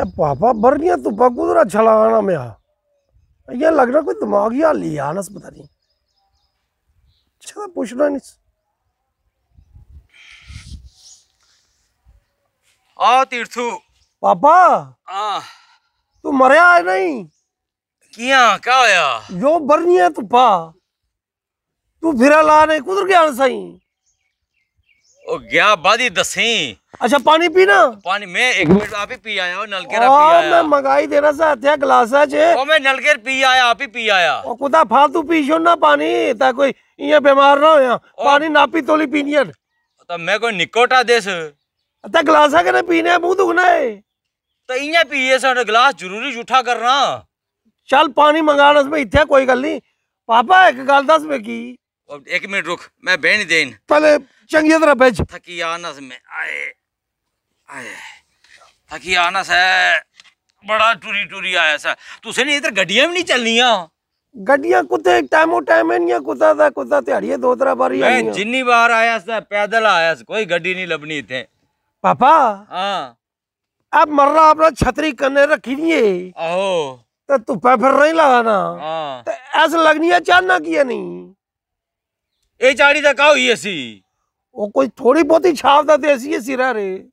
ए पापा बरनिया तू पगू तो अच्छा लगाना मैं यह लग रहा कोई दिमाग ही हाली आलस पता नहीं अच्छा तो पूछना नहीं आ तीर्थू पापा आ तू मरया है नहीं किया क्या होया जो बरनिया तू पा तू फिरा ला नहीं कुदर गया सही ओ गया बादी दसी अच्छा पानी पीना पानी मैं एक मिनट आप ही पी आया नल हाँ, मैं मंगाई देना सा अत्या मैं नल पी आया आप ही पी आया ओ फालतू पी छो ना पानी ता कोई इया बीमार ना होया पानी नापी तोली पीनी तो मैं कोई निकोटा देस अत्या गिलासा के पीने मुंह दुखना है तो इया पिए गिलास जरूरी जूठा करना चल पानी मंगाना इसमें इत्या कोई गल नहीं पापा एक गल दस में की अब एक मिनट रुक मैं बहन देन पहले चंगी तरह बेच थकी आनस में आए आए थकी आनस है बड़ा टूरी टूरी आया सा तुसे नहीं इधर गड्डियां भी नहीं चलनियां ਗੱਡੀਆਂ ਕੁੱਤੇ ਟਾਈਮੋ ਟਾਈਮ ਇੰਨੀਆਂ ਕੁੱਤਾ ਦਾ ਕੁੱਤਾ ਦਿਹਾੜੀਏ ਦੋ ਤਰਾ ਵਾਰੀ ਆਈਆਂ ਮੈਂ ਜਿੰਨੀ ਵਾਰ ਆਇਆ ਸਾਂ ਪੈਦਲ ਆਇਆ ਸਾਂ ਕੋਈ ਗੱਡੀ ਨਹੀਂ ਲੱਭਣੀ ਇੱਥੇ ਪਾਪਾ ਹਾਂ अब मर्रा अपना छतरी कने रखी दी है आहो तो धुप्पा फिर हाँ। नहीं लगाना हां तो ऐसा लगनी है चाहना किया नहीं ਇਹ ਚਾੜੀ ਦਾ ਕਾ ਹੋਈ ਅਸੀਂ ਉਹ ਕੋਈ ਥੋੜੀ ਬੋਤੀ ਛਾਪ ਦਾ ਤੇ ਅਸੀਂ ਅਸੀਂ ਰਹਿ ਰੇ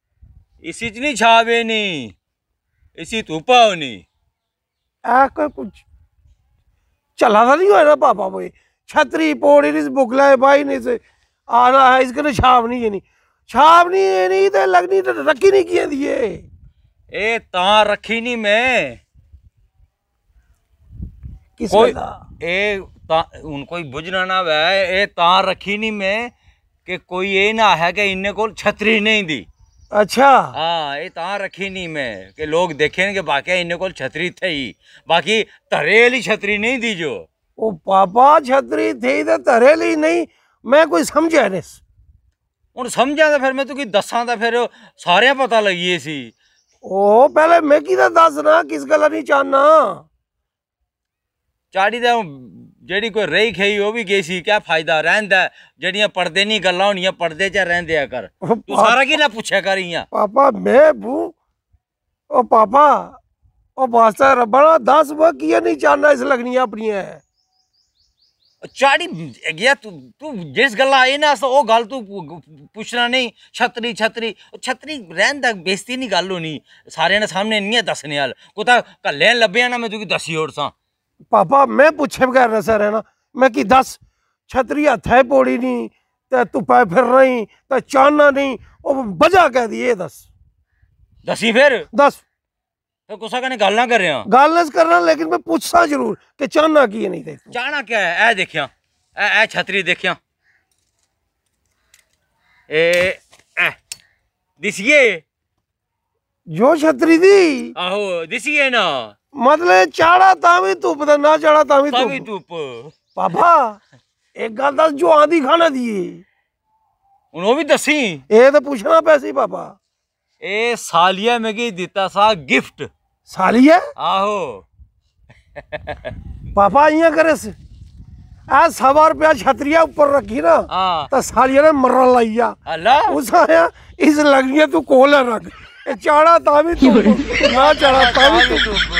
ਇਸੀ ਚ ਨਹੀਂ ਛਾਵੇ ਨਹੀਂ ਇਸੀ ਧੁੱਪਾ ਹੋ ਨਹੀਂ ਆ ਕੋਈ ਕੁਝ ਚਲਾ ਨਹੀਂ ਹੋਇਆ ਨਾ ਪਾਪਾ ਬੋਏ ਛਤਰੀ ਪੋੜੀ ਨਹੀਂ ਬੁਗਲਾਏ ਭਾਈ ਨੇ ਸੇ ਆ ਰਹਾ ਹੈ ਇਸ ਕਰ ਛਾਪ ਨਹੀਂ ਜੀ ਨਹੀਂ ਛਾਪ ਨਹੀਂ ਇਹ ਨਹੀਂ ਤੇ ਲੱਗਣੀ ਤੇ ਰੱਖੀ ਨਹੀਂ ਕੀ ਹੁੰਦੀ ਏ ਇਹ ਤਾਂ ਰੱਖੀ ਨਹੀਂ ਮੈਂ ਕਿਸ ਦਾ ਇਹ ता उनको बुझना ना वै ये तार रखी नहीं मैं कि कोई ये ना है कि इन्ने को छतरी नहीं दी अच्छा हाँ ये तार रखी नहीं मैं कि लोग देखें कि बाकी इन्ने को छतरी थे ही बाकी तरेली छतरी नहीं दी जो ओ पापा छतरी थी तो तरेली नहीं मैं कोई समझा नहीं हूँ समझा तो फिर मैं तुकी दसा तो फिर सारे पता लगी ਲੱਗੀਏ ਸੀ ਉਹ ਪਹਿਲੇ ਮੈਂ ਕੀ ਦਾ ਦੱਸ ਨਾ ਕਿਸ ਗੱਲਾਂ ਨਹੀਂ ਚਾਹਨਾ ਚਾੜੀ ਜਿਹੜੀ ਕੋਈ ਰਹੀ ਖਈ ਉਹ ਵੀ ਗਈ ਸੀ ਕਿਆ ਫਾਇਦਾ ਰਹਿੰਦਾ ਜਿਹੜੀਆਂ ਪਰਦੇ ਨਹੀਂ ਗੱਲਾਂ ਹੋਣੀਆਂ ਪਰਦੇ 'ਚ ਰਹਿੰਦੇ ਆ ਕਰ ਤੂੰ ਸਾਰਾ ਕੀ ਨਾ ਪੁੱਛਿਆ ਕਰੀਆਂ ਪਾਪਾ ਮੈਂ ਬੂ ਉਹ ਪਾਪਾ ਉਹ ਬਾਸਤਾ ਰੱਬਾ 10 ਵਾ ਕੀ ਨਹੀਂ ਚਾਹਨਾ ਇਸ ਲਗਣੀਆਂ ਆਪਣੀਆਂ ਚਾੜੀ ਗਿਆ ਤੂੰ ਤੂੰ ਜਿਸ ਗੱਲਾਂ ਆਏ ਨਾ ਉਹ ਗੱਲ ਤੂੰ ਪੁੱਛਣਾ ਨਹੀਂ ਛਤਰੀ ਛਤਰੀ ਛਤਰੀ ਰਹਿਣ ਦਾ ਬੇਇੱਜ਼ਤੀ ਨਹੀਂ ਗੱਲ ਹੋਣੀ ਸਾਰਿਆਂ ਦੇ ਸਾਹਮਣੇ ਨਹੀਂ ਦੱਸਣੇ ਹਾਲ ਕੋ ਤਾਂ ਕੱਲੇ ਲੱਭਿਆ ਨਾ ਮੈਂ ਤੂੰ ਕੀ ਦੱਸੀ ਹੋਰ ਸਾਂ ਪਾਪਾ ਮੈਂ ਪੁੱਛੇ ਬਗੈਰ ਨਾ ਸਰ ਰਹਿਣਾ ਮੈਂ ਕੀ ਦੱਸ ਛਤਰੀ ਹੈ ਪੋੜੀ ਨਹੀਂ ਤੇ ਧੁੱਪਾ ਫਿਰ ਰਹੀ ਤੇ ਚਾਨਣਾ ਨਹੀਂ ਉਹ ਵਜਾ ਕਹਿ ਦੀ ਇਹ ਦੱਸ ਦਸੀ ਫਿਰ ਦੱਸ ਤੇ ਗੁੱਸਾ ਕਨੇ ਗੱਲ ਨਾ ਕਰ ਰਿਹਾ ਗੱਲ ਨਾ ਕਰਨਾ ਲੇਕਿਨ ਮੈਂ ਪੁੱਛਾਂ ਜ਼ਰੂਰ ਕਿ ਚਾਨਣਾ ਕੀ ਹੈ ਨਹੀਂ ਤੇ ਚਾਨਣਾ ਕੀ ਹੈ ਇਹ ਦੇਖਿਆ ਇਹ ਇਹ ਛਤਰੀ ਦੇਖਿਆ ਇਹ ਦਿਸੀਏ ਜੋ ਛਤਰੀ ਦੀ ਆਹੋ ਦਿਸੀ ਹੈ ਨਾ ਮਤਲਬ ਚਾੜਾ ਤਾਂ ਵੀ ਧੁੱਪ ਦਾ ਨਾ ਚਾੜਾ ਤਾਂ ਵੀ ਧੁੱਪ ਤਾਂ ਵੀ ਧੁੱਪ ਪਾਪਾ ਇੱਕ ਗੱਲ ਦੱਸ ਜੋ ਆਂਦੀ ਖਾਣਾ ਦੀ ਉਹਨੂੰ ਵੀ ਦੱਸੀ ਇਹ ਤਾਂ ਪੁੱਛਣਾ ਪੈਸੀ ਪਾਪਾ ਇਹ ਸਾਲੀਆ ਮੇਗੀ ਦਿੱਤਾ ਸਾ ਗਿਫਟ ਸਾਲੀਆ ਆਹੋ पापा यहाँ करे आज सवा रुपया छतरिया ऊपर रखी ना तो सालिया ने मरल लाइया उस आया इस लगनी तू कोला रख चाड़ा था तू ना चाड़ा था तू